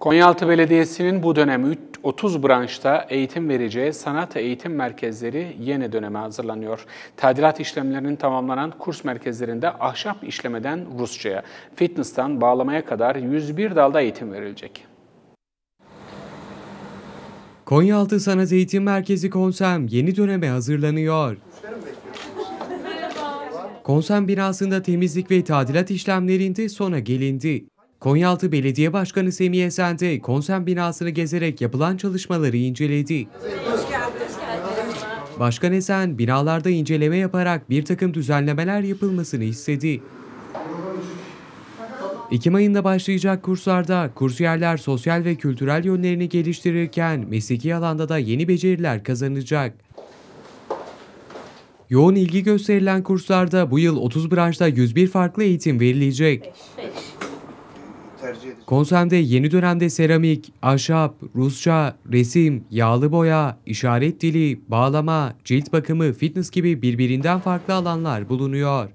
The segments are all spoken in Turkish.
Konyaaltı Belediyesi'nin bu dönem 30 branşta eğitim vereceği sanat eğitim merkezleri yeni döneme hazırlanıyor. Tadilat işlemlerinin tamamlanan kurs merkezlerinde ahşap işlemeden Rusça'ya, fitness'tan bağlamaya kadar 101 dalda eğitim verilecek. Konyaaltı Sanat Eğitim Merkezi Konsem yeni döneme hazırlanıyor. Konsem binasında temizlik ve tadilat işlemlerinde sona gelindi. Konyaaltı Belediye Başkanı Semih Esen de konsen binasını gezerek yapılan çalışmaları inceledi. Başkan Esen, binalarda inceleme yaparak bir takım düzenlemeler yapılmasını istedi. Ekim ayında başlayacak kurslarda kursiyerler sosyal ve kültürel yönlerini geliştirirken mesleki alanda da yeni beceriler kazanacak. Yoğun ilgi gösterilen kurslarda bu yıl 30 branşta 101 farklı eğitim verilecek. Beş, beş tercih edeceğim. Konsemde yeni dönemde seramik, ahşap, Rusça, resim, yağlı boya, işaret dili, bağlama, cilt bakımı, fitness gibi birbirinden farklı alanlar bulunuyor.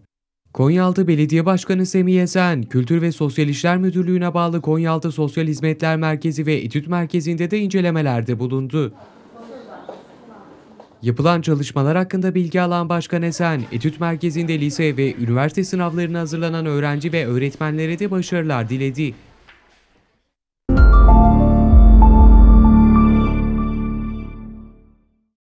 Konyaaltı Belediye Başkanı Semih Esen, Kültür ve Sosyal İşler Müdürlüğü'ne bağlı Konyaaltı Sosyal Hizmetler Merkezi ve İTÜT Merkezi'nde de incelemelerde bulundu. Yapılan çalışmalar hakkında bilgi alan Başkan Esen, etüt merkezinde lise ve üniversite sınavlarına hazırlanan öğrenci ve öğretmenlere de başarılar diledi.